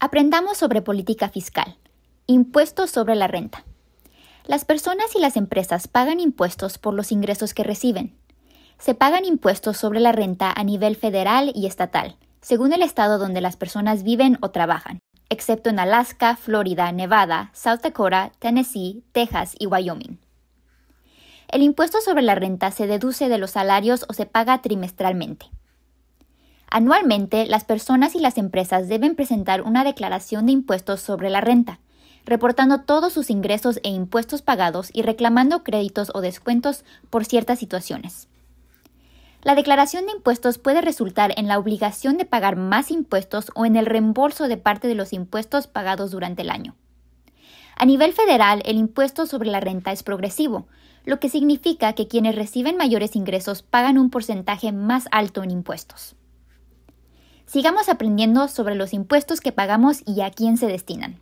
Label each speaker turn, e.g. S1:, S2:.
S1: Aprendamos sobre política fiscal, impuestos sobre la renta. Las personas y las empresas pagan impuestos por los ingresos que reciben. Se pagan impuestos sobre la renta a nivel federal y estatal, según el estado donde las personas viven o trabajan, excepto en Alaska, Florida, Nevada, South Dakota, Tennessee, Texas y Wyoming. El impuesto sobre la renta se deduce de los salarios o se paga trimestralmente. Anualmente, las personas y las empresas deben presentar una declaración de impuestos sobre la renta, reportando todos sus ingresos e impuestos pagados y reclamando créditos o descuentos por ciertas situaciones. La declaración de impuestos puede resultar en la obligación de pagar más impuestos o en el reembolso de parte de los impuestos pagados durante el año. A nivel federal, el impuesto sobre la renta es progresivo, lo que significa que quienes reciben mayores ingresos pagan un porcentaje más alto en impuestos. Sigamos aprendiendo sobre los impuestos que pagamos y a quién se destinan.